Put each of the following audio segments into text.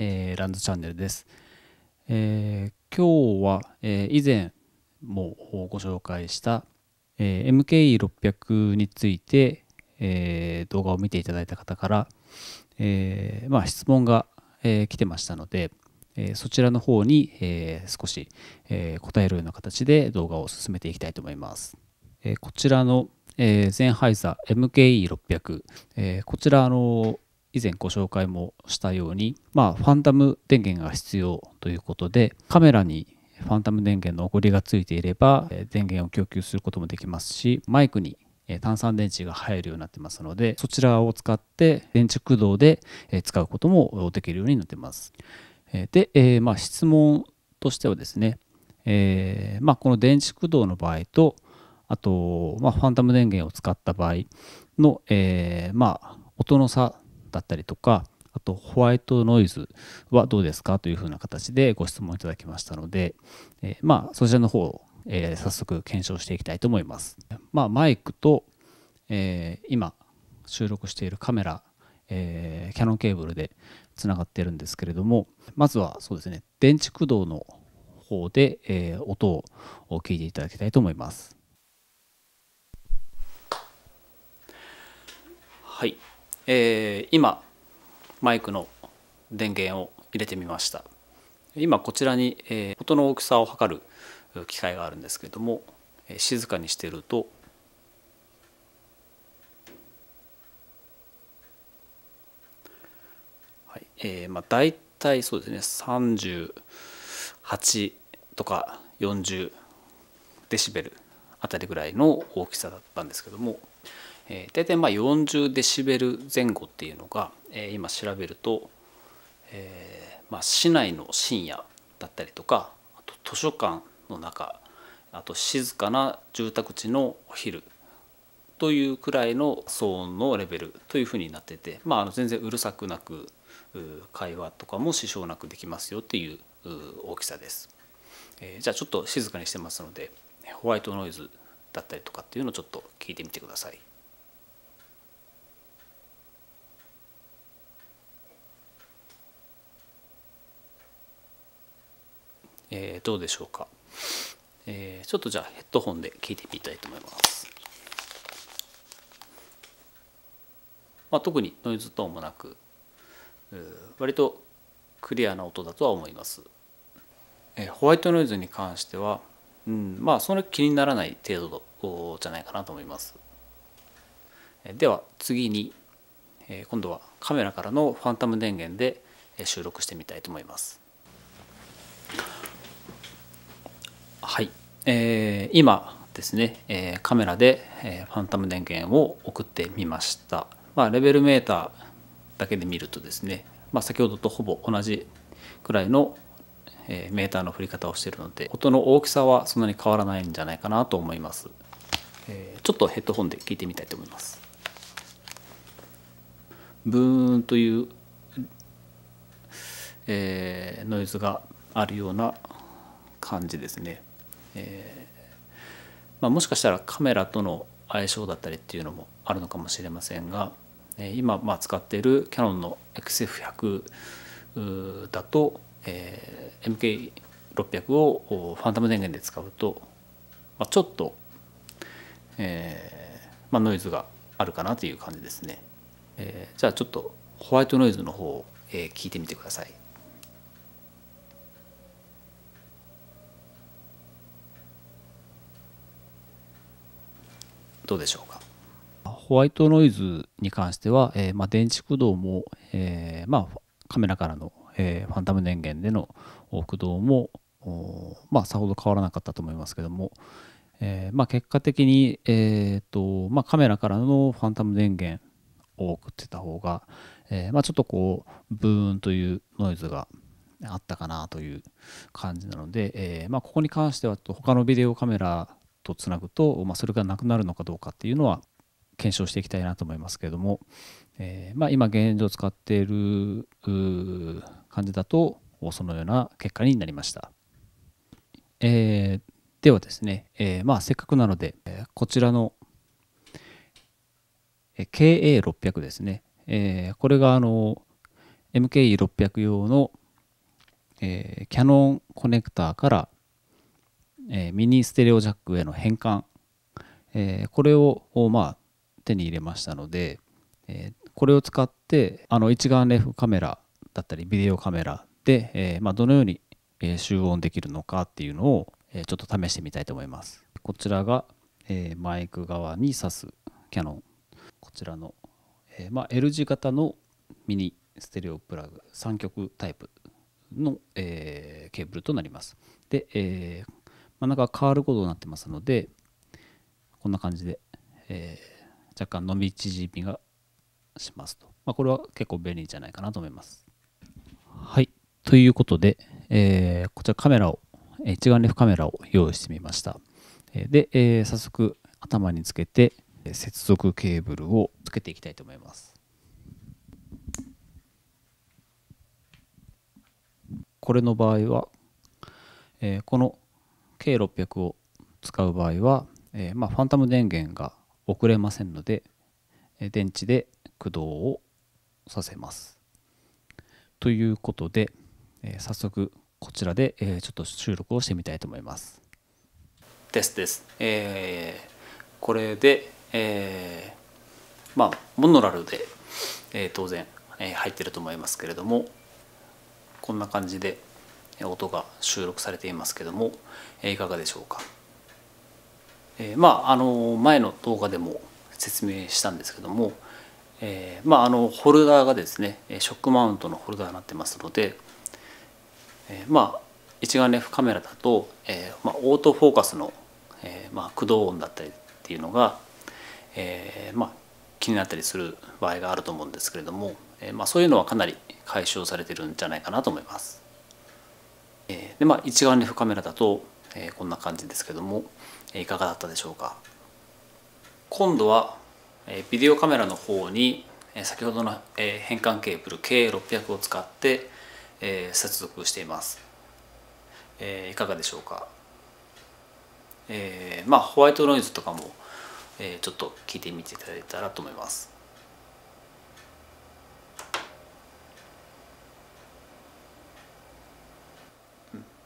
えー、ランズチャンネルです。えー、今日は、えー、以前もご紹介した、えー、MKE600 について、えー、動画を見ていただいた方から、えーまあ、質問が、えー、来てましたので、えー、そちらの方に、えー、少し、えー、答えるような形で動画を進めていきたいと思います。えー、こちらの、えー、ゼンハイザー MKE600、えー、こちらの以前ご紹介もしたように、まあ、ファンタム電源が必要ということでカメラにファンタム電源のおごりがついていれば電源を供給することもできますしマイクに炭酸電池が入るようになってますのでそちらを使って電池駆動で使うこともできるようになってます。で、えまあ、質問としてはですね、えまあ、この電池駆動の場合とあと、まあ、ファンタム電源を使った場合の、えまあ、音の差だったりとかあとホワイトノイズはどうですかというふうな形でご質問いただきましたので、えー、まあそちらの方を、えー、早速検証していきたいと思います。まあ、マイクと、えー、今収録しているカメラ、えキャノンケーブルでつながっているんですけれどもまずはそうですね電池駆動の方で、え音を聞いていただきたいと思います。はいえー、今マイクの電源を入れてみました今こちらに、えー、音の大きさを測る機械があるんですけれども、えー、静かにしているとはいえーまあ、大体そうですね38とか40デシベルあたりぐらいの大きさだったんですけどもえー、大体まあ40デシベル前後っていうのが、えー、今調べると、えーまあ、市内の深夜だったりとかあと図書館の中あと静かな住宅地のお昼というくらいの騒音のレベルというふうになってて、まあ、あの全然うるさくなく会話とかも支障なくできますよっていう大きさです。えじゃあちょっと静かにしてますのでホワイトノイズだったりとかっていうのをちょっと聞いてみてください。えー、どうでしょうか、えー、ちょっとじゃあヘッドホンで聞いてみたいと思います、まあ、特にノイズ等もなく割とクリアな音だとは思います、えー、ホワイトノイズに関しては、うん、まあそれ気にならない程度じゃないかなと思いますでは次に今度はカメラからのファンタム電源で収録してみたいと思います。はい、えー、今ですね、えー、カメラで、えー、ファンタム電源を送ってみました、まあ、レベルメーターだけで見るとですね、まあ、先ほどとほぼ同じくらいの、えー、メーターの振り方をしているので音の大きさはそんなに変わらないんじゃないかなと思います、えー、ちょっとヘッドホンで聞いてみたいと思いますブーンという、えー、ノイズがあるような感じですねえー、まあ、もしかしたらカメラとの相性だったりっていうのもあるのかもしれませんが、えー、今まあ使っているキヤノンの XF100 だと、えー、MK600 をファンタム電源で使うと、まあ、ちょっと、えーまあ、ノイズがあるかなという感じですね。えー、じゃあちょっとホワイトノイズの方を、え聞いてみてください。どうでしょうかホワイトノイズに関しては、えー、まあ、電池駆動も、えー、まあ、カメラからの、えー、ファンタム電源での駆動も、まあ、さほど変わらなかったと思いますけども、えまあ、結果的に、えーとまカメラからのファンタム電源を送ってた方が、えまちょっとこうブーンというノイズがあったかなという感じなので、えまここに関しては他のビデオカメラとつなぐと、まあ、それがなくなるのかどうかっていうのは検証していきたいなと思いますけれども、えー、まあ、今現状使っている感じだとそのような結果になりました。えー、ではですね、えー、まあ、せっかくなのでこちらの KA600 ですね、えこれがあの MKE600 用の、えキャノンコネクターからえー、ミニステレオジャックへの変換、えー、これを、まあ、手に入れましたので、えー、これを使ってあの一眼レフカメラだったりビデオカメラで、えまあ、どのように集音できるのかっていうのを、えちょっと試してみたいと思います。こちらが、えマイク側に挿すキャノンこちらの、えまあ、L 字型のミニステレオプラグ3極タイプの、えケーブルとなります。で、えーなんか変わることになってますので、こんな感じで、えー、若干伸び縮みがしますと。まあ、これは結構便利じゃないかなと思います。はい。ということで、えー、こちらカメラを、一眼レフカメラを用意してみました。で、えー、早速頭につけて接続ケーブルをつけていきたいと思います。これの場合は、えー、この K600 を使う場合は、えー、まあ、ファンタム電源が遅れませんので、え電池で駆動をさせます。ということで、えー、早速こちらで、えー、ちょっと収録をしてみたいと思います。ですです。えー、これで、えー、まあモノラルで、えー、当然、えー、入ってると思いますけれどもこんな感じで、音が収録されていますけどもいかがでしょうか。えー、まああの前の動画でも説明したんですけども、えー、まああのホルダーがですねショックマウントのホルダーになってますので、えー、まあ一眼レフカメラだと、えーまあ、オートフォーカスの、えーまあ、駆動音だったりっていうのが、えーまあ、気になったりする場合があると思うんですけれども、えーまあ、そういうのはかなり解消されてるんじゃないかなと思います。でまあ一眼レフカメラだと、えー、こんな感じですけども、えいかがだったでしょうか今度は、えー、ビデオカメラの方に、えー、先ほどの、えー、変換ケーブル K600 を使って、えー、接続しています、えー、いかがでしょうか、えー、まあホワイトノイズとかも、えー、ちょっと聞いてみていただいたらと思います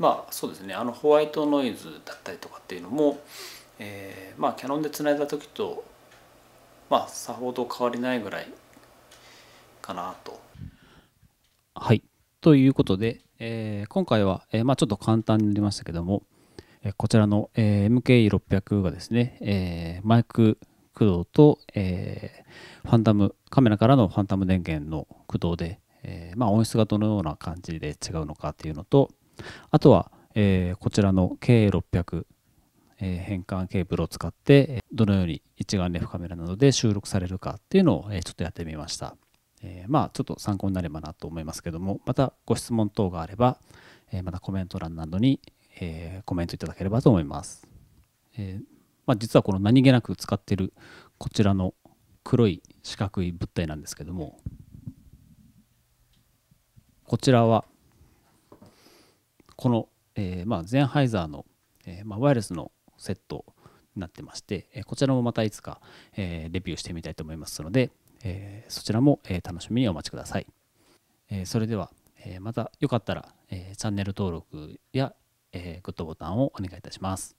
まあそうですねあのホワイトノイズだったりとかっていうのも、えー、まあキャノンでつないだ時とまあさほど変わりないぐらいかなと。はいということで、えー、今回は、えー、まあ、ちょっと簡単になりましたけども、えこちらの、え MKE600 がですね、えマイク駆動と、えファンタムカメラからのファンタム電源の駆動で、えまあ、音質がどのような感じで違うのかっていうのと、あとは、えー、こちらの K600、えー、変換ケーブルを使ってどのように一眼レフカメラなどで収録されるかっていうのを、えー、ちょっとやってみました、えー、まあちょっと参考になればなと思いますけどもまたご質問等があれば、えー、またコメント欄などに、えー、コメントいただければと思います、えーまあ、実はこの何気なく使ってるこちらの黒い四角い物体なんですけどもこちらはこの、えー、まあ、ゼンハイザーの、えー、まあ、ワイヤレスのセットになってまして、えこちらもまたいつか、えレビューしてみたいと思いますので、えそちらも、え楽しみにお待ちください。えそれでは、えまたよかったら、えチャンネル登録や、えグッドボタンをお願いいたします。